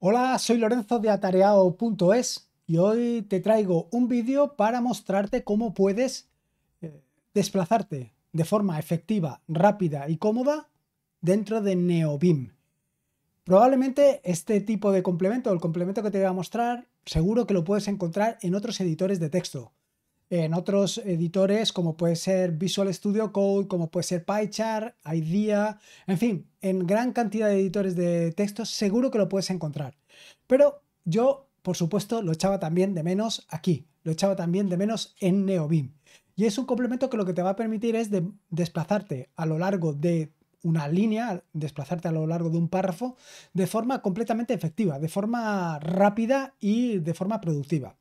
Hola, soy Lorenzo de atareado.es y hoy te traigo un vídeo para mostrarte cómo puedes eh, desplazarte de forma efectiva, rápida y cómoda dentro de NeoBim. Probablemente este tipo de complemento, el complemento que te voy a mostrar, seguro que lo puedes encontrar en otros editores de texto en otros editores como puede ser Visual Studio Code, como puede ser PyChar, IDEA, en fin, en gran cantidad de editores de textos seguro que lo puedes encontrar. Pero yo, por supuesto, lo echaba también de menos aquí, lo echaba también de menos en Neobim. Y es un complemento que lo que te va a permitir es de desplazarte a lo largo de una línea, desplazarte a lo largo de un párrafo, de forma completamente efectiva, de forma rápida y de forma productiva.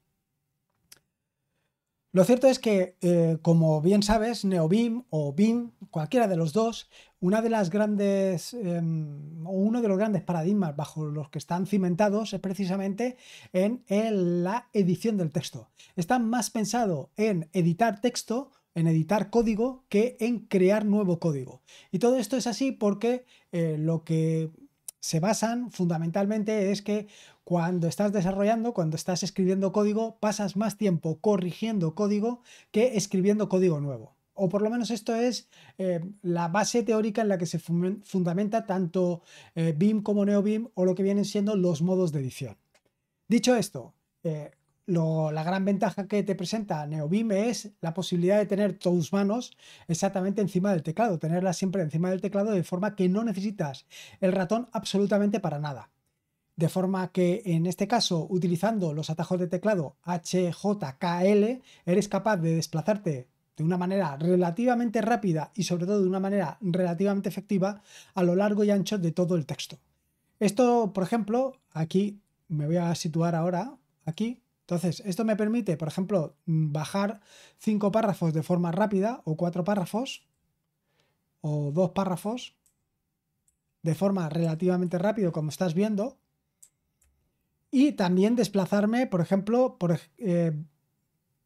Lo cierto es que, eh, como bien sabes, Neobim o BIM, cualquiera de los dos, una de las grandes em, uno de los grandes paradigmas bajo los que están cimentados es precisamente en la edición del texto. Está más pensado en editar texto en editar código que en crear nuevo código. Y todo esto es así porque eh, lo que se basan fundamentalmente es que cuando estás desarrollando, cuando estás escribiendo código, pasas más tiempo corrigiendo código que escribiendo código nuevo. O por lo menos esto es eh, la base teórica en la que se fundamenta tanto BIM eh, como NeoBIM o lo que vienen siendo los modos de edición. Dicho esto, eh, la gran ventaja que te presenta NeoBIM es la posibilidad de tener tus manos exactamente encima del teclado, tenerlas siempre encima del teclado de forma que no necesitas el ratón absolutamente para nada de forma que en este caso, utilizando los atajos de teclado HJKL, eres capaz de desplazarte de una manera relativamente rápida y sobre todo de una manera relativamente efectiva a lo largo y ancho de todo el texto. Esto, por ejemplo, aquí me voy a situar ahora, aquí. Entonces, esto me permite, por ejemplo, bajar cinco párrafos de forma rápida o cuatro párrafos o dos párrafos de forma relativamente rápida, como estás viendo, y también desplazarme, por ejemplo, por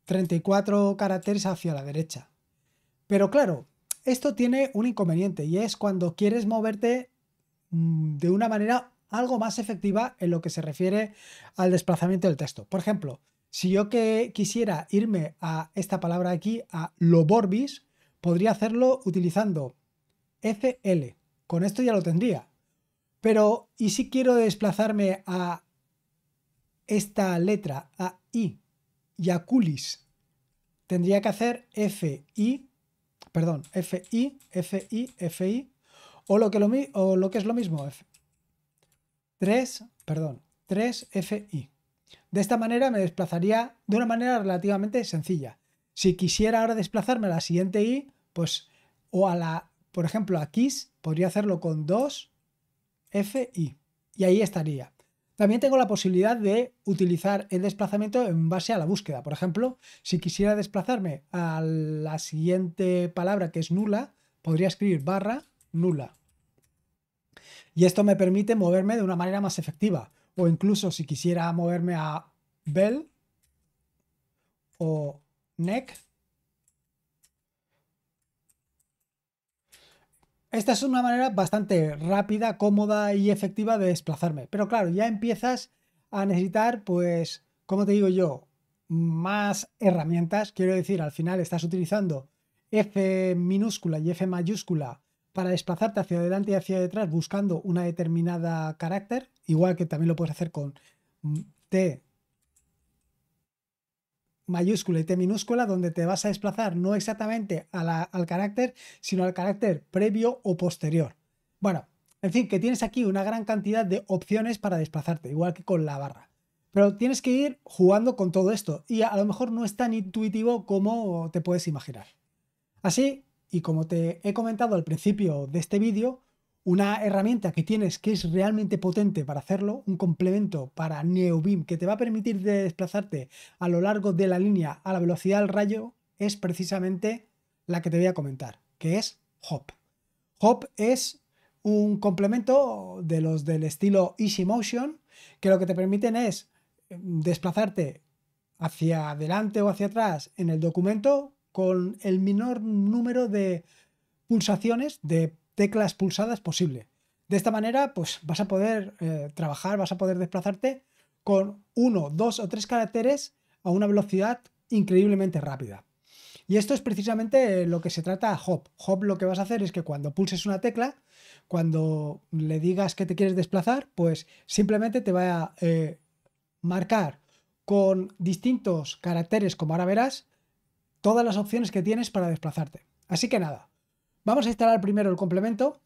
34 eh, caracteres hacia la derecha. Pero claro, esto tiene un inconveniente y es cuando quieres moverte mm, de una manera algo más efectiva en lo que se refiere al desplazamiento del texto. Por ejemplo, si yo que quisiera irme a esta palabra aquí, a lo borbis podría hacerlo utilizando FL. Con esto ya lo tendría. Pero, ¿y si quiero desplazarme a esta letra a I, Yaculis, tendría que hacer FI, perdón, FI, FI, FI, o lo que, lo, o lo que es lo mismo, F. 3, perdón, 3FI. De esta manera me desplazaría de una manera relativamente sencilla. Si quisiera ahora desplazarme a la siguiente I, pues, o a la, por ejemplo, a KISS, podría hacerlo con 2FI. Y ahí estaría. También tengo la posibilidad de utilizar el desplazamiento en base a la búsqueda. Por ejemplo, si quisiera desplazarme a la siguiente palabra que es nula, podría escribir barra nula. Y esto me permite moverme de una manera más efectiva. O incluso si quisiera moverme a bell o neck, Esta es una manera bastante rápida, cómoda y efectiva de desplazarme. Pero claro, ya empiezas a necesitar, pues, como te digo yo, más herramientas. Quiero decir, al final estás utilizando F minúscula y F mayúscula para desplazarte hacia adelante y hacia detrás buscando una determinada carácter, igual que también lo puedes hacer con T mayúscula y T minúscula, donde te vas a desplazar no exactamente al carácter, sino al carácter previo o posterior. Bueno, en fin, que tienes aquí una gran cantidad de opciones para desplazarte, igual que con la barra. Pero tienes que ir jugando con todo esto y a lo mejor no es tan intuitivo como te puedes imaginar. Así, y como te he comentado al principio de este vídeo, una herramienta que tienes que es realmente potente para hacerlo, un complemento para NeoBeam que te va a permitir desplazarte a lo largo de la línea a la velocidad del rayo, es precisamente la que te voy a comentar, que es Hop. Hop es un complemento de los del estilo Easy Motion, que lo que te permiten es mm, desplazarte hacia adelante o hacia atrás en el documento con el menor número de pulsaciones, de teclas pulsadas posible. De esta manera, pues vas a poder eh, trabajar, vas a poder desplazarte con uno, dos o tres caracteres a una velocidad increíblemente rápida. Y esto es precisamente lo que se trata a Hop. Hop lo que vas a hacer es que cuando pulses una tecla, cuando le digas que te quieres desplazar, pues simplemente te va a eh, marcar con distintos caracteres, como ahora verás, todas las opciones que tienes para desplazarte. Así que nada, Vamos a instalar primero el complemento,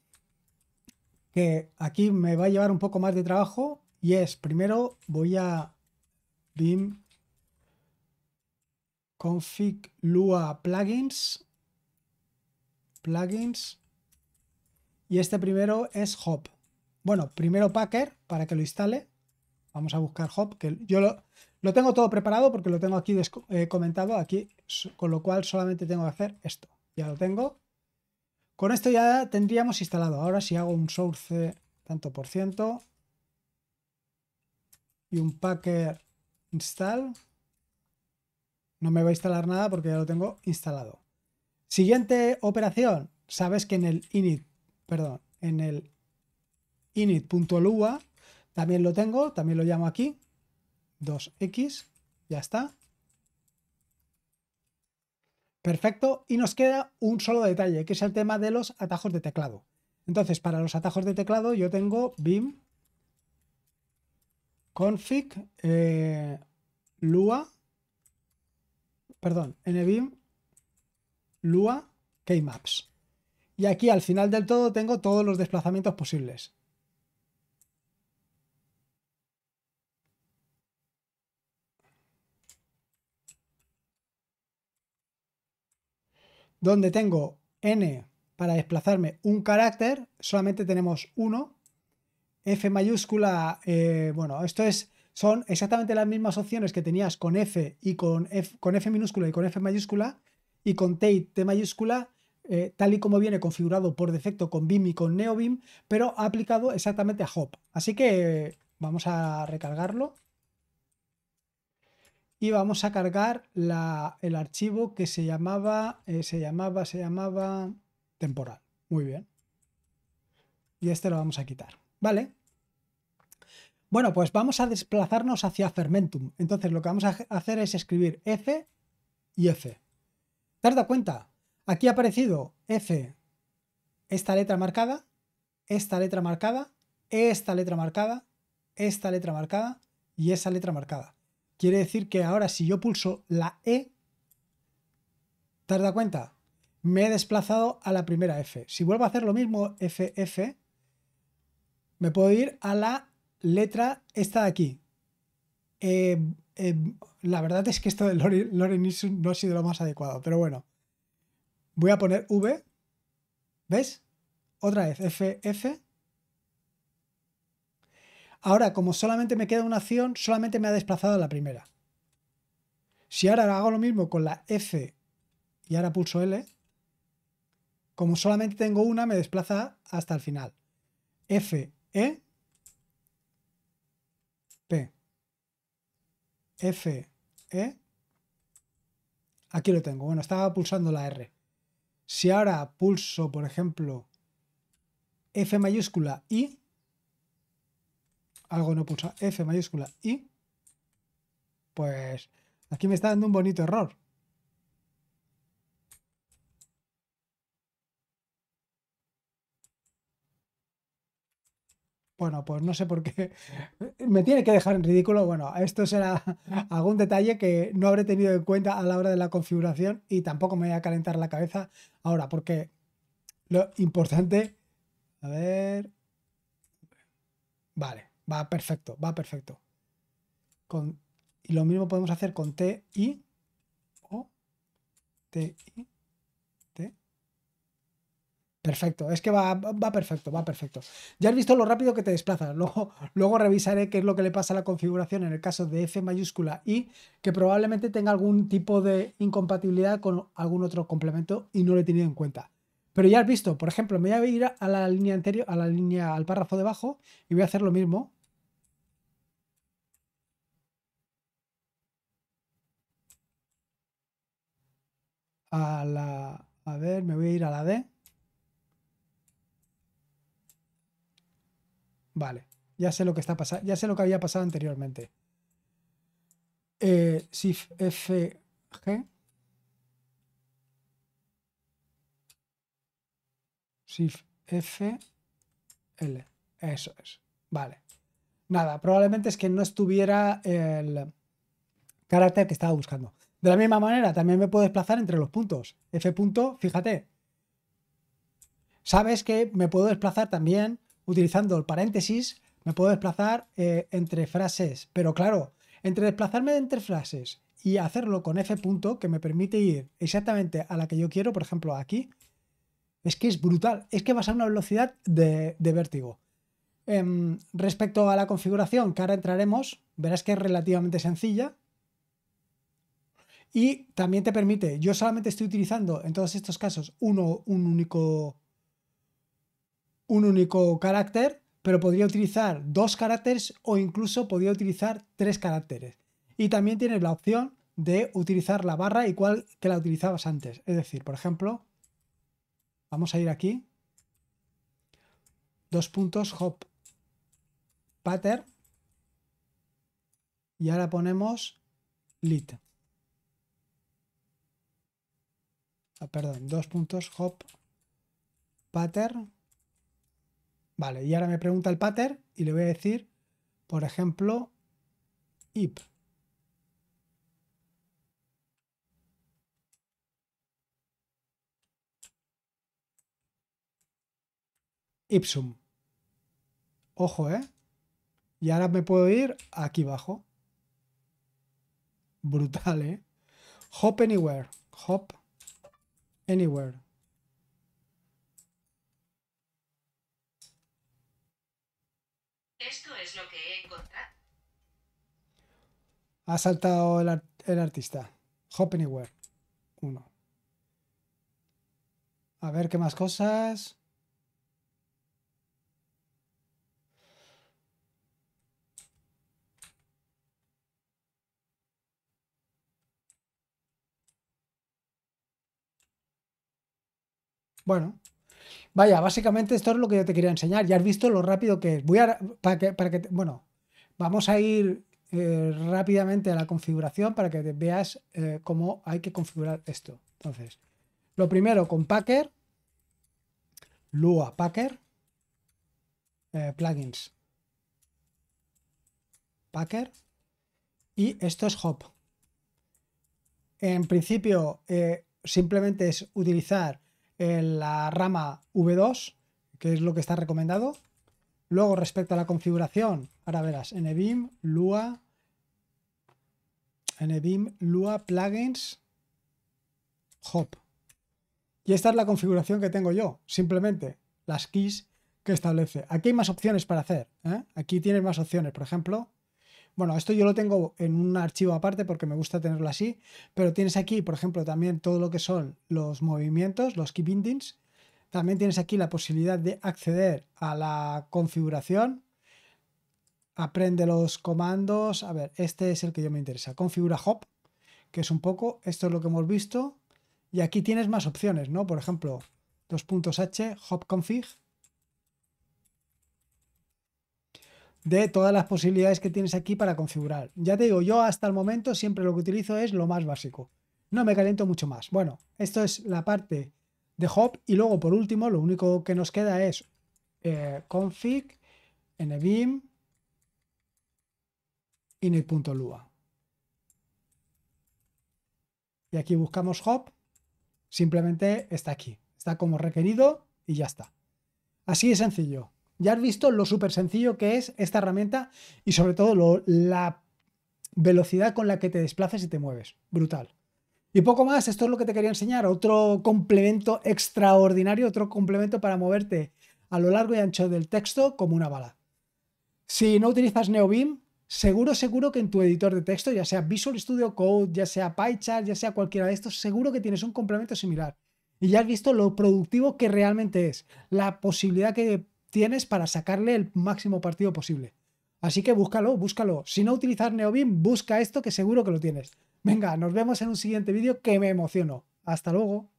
que aquí me va a llevar un poco más de trabajo, y es, primero voy a bim config lua plugins, plugins, y este primero es hop. Bueno, primero Packer para que lo instale. Vamos a buscar hop, que yo lo, lo tengo todo preparado porque lo tengo aquí eh, comentado aquí, con lo cual solamente tengo que hacer esto. Ya lo tengo. Con esto ya tendríamos instalado. Ahora si hago un source tanto por ciento y un packer install, no me va a instalar nada porque ya lo tengo instalado. Siguiente operación. Sabes que en el init, perdón, en el init.lua también lo tengo, también lo llamo aquí, 2x, ya está. Perfecto, y nos queda un solo detalle, que es el tema de los atajos de teclado. Entonces, para los atajos de teclado yo tengo bim config eh, lua, perdón, nbim lua keymaps. Y aquí al final del todo tengo todos los desplazamientos posibles. donde tengo n para desplazarme un carácter, solamente tenemos uno. F mayúscula, eh, bueno, esto es, son exactamente las mismas opciones que tenías con F y con F, con F minúscula y con F mayúscula y con T T mayúscula, eh, tal y como viene configurado por defecto con BIM y con NeoBIM, pero aplicado exactamente a Hop. Así que eh, vamos a recargarlo y vamos a cargar el archivo que se llamaba, eh, se llamaba, se llamaba temporal. Muy bien. Y este lo vamos a quitar. ¿Vale? Bueno, pues vamos a desplazarnos hacia Fermentum. Entonces lo que vamos a hacer es escribir F y F. ¿Te has dado cuenta? Aquí ha aparecido F, esta letra marcada, esta letra marcada, esta letra marcada, esta letra marcada y esa letra marcada. Quiere decir que ahora si yo pulso la E, ¿te das cuenta? Me he desplazado a la primera F. Si vuelvo a hacer lo mismo, FF, me puedo ir a la letra esta de aquí. Eh, eh, la verdad es que esto de Loren no ha sido lo más adecuado, pero bueno. Voy a poner V. ¿Ves? Otra vez, FF. Ahora, como solamente me queda una acción, solamente me ha desplazado la primera. Si ahora hago lo mismo con la F y ahora pulso L, como solamente tengo una, me desplaza hasta el final. F, E, P. F, E. Aquí lo tengo. Bueno, estaba pulsando la R. Si ahora pulso, por ejemplo, F mayúscula I, algo no pulsa F mayúscula I, pues aquí me está dando un bonito error. Bueno, pues no sé por qué. Me tiene que dejar en ridículo. Bueno, esto será algún detalle que no habré tenido en cuenta a la hora de la configuración y tampoco me voy a calentar la cabeza ahora, porque lo importante. A ver. Vale. Va perfecto, va perfecto. Con, y lo mismo podemos hacer con y o i T. Perfecto, es que va, perfecto, va perfecto. Ya has visto lo rápido que te desplazas. Luego, luego revisaré qué es lo que le pasa a la configuración en el caso de F mayúscula y que probablemente tenga algún tipo de incompatibilidad con algún otro complemento y no lo he tenido en cuenta. Pero ya has visto, por ejemplo, me voy a ir a la línea anterior, a la línea, al párrafo debajo y voy a hacer lo mismo. a la... A ver, me voy a ir a la D. Vale, ya sé lo que está pasando, ya sé lo que había pasado anteriormente. Eh, f g SIF F L. Eso es. Vale. Nada, probablemente es que no estuviera el carácter que estaba buscando. De la misma manera, también me puedo desplazar entre los puntos. F punto, fíjate. Sabes que me puedo desplazar también, utilizando el paréntesis, me puedo desplazar eh, entre frases. Pero claro, entre desplazarme entre frases y hacerlo con F punto, que me permite ir exactamente a la que yo quiero, por ejemplo, aquí, es que es brutal. Es que vas a una velocidad de, vértigo. Em, respecto a la configuración, que ahora entraremos, verás que es relativamente sencilla. Y también te permite, yo solamente estoy utilizando en todos estos casos uno, un único, un único carácter, pero podría utilizar dos caracteres o incluso podría utilizar tres caracteres. Y también tienes la opción de utilizar la barra igual que la utilizabas antes. Es decir, por ejemplo, vamos a ir aquí, dos puntos, hop, pattern, y ahora ponemos lit. Ah, perdón, dos puntos, hop, pattern. Vale, y ahora me pregunta el pattern y le voy a decir, por ejemplo, ip Ipsum. Ojo, ¿eh? Y ahora me puedo ir aquí abajo. Brutal, ¿eh? Hop anywhere. Hop anywhere. Esto es lo que he encontrado. Ha saltado el, artista. Hop Anywhere Uno. A ver qué más cosas. Bueno, vaya, básicamente esto es lo que yo te quería enseñar. Ya has visto lo rápido que es. Voy a, para que, para que, bueno, vamos a ir eh, rápidamente a la configuración para que veas eh, cómo hay que configurar esto. Entonces, lo primero con Packer, Lua Packer, eh, plugins, Packer, y esto es Hop. En principio, simplemente es utilizar la rama V2, que es lo que está recomendado. Luego, respecto a la configuración, ahora verás, NBIM, Lua, NBIM, Lua, Plugins, Hop. Y esta es la configuración que tengo yo, simplemente las keys que establece. Aquí hay más opciones para hacer. ¿eh? Aquí tienes más opciones, por ejemplo, bueno, esto yo lo tengo en un archivo aparte porque me gusta tenerlo así, pero tienes aquí, por ejemplo, también todo lo que son los movimientos, los key bindings. También tienes aquí la posibilidad de acceder a la configuración. Aprende los comandos. A ver, este es el que yo me interesa. Configura hop, que es un poco, esto es lo que hemos visto. Y aquí tienes más opciones, ¿no? Por ejemplo, dos puntos H, hop config. de todas las posibilidades que tienes aquí para configurar. Ya te digo, yo hasta el momento siempre lo que utilizo es lo más básico. No me caliento mucho más. Bueno, esto es la parte de hop y luego por último lo único que nos queda es eh, config nbim init.lua. Y aquí buscamos hop, simplemente está aquí, está como requerido y ya está. Así de sencillo ya has visto lo súper sencillo que es esta herramienta y sobre todo la velocidad con la que te desplaces y te mueves. Brutal. Y poco más, esto es lo que te quería enseñar. Otro complemento extraordinario, otro complemento para moverte a lo largo y ancho del texto como una bala. Si no utilizas NeoBeam, seguro, seguro que en tu editor de texto, ya sea Visual Studio Code, ya sea PyChart, ya sea cualquiera de estos, seguro que tienes un complemento similar. Y ya has visto lo productivo que realmente es, la posibilidad que tienes para sacarle el máximo partido posible. Así que búscalo, búscalo. Si no utilizar NeoBeam, busca esto que seguro que lo tienes. Venga, nos vemos en un siguiente vídeo que me emociono. Hasta luego.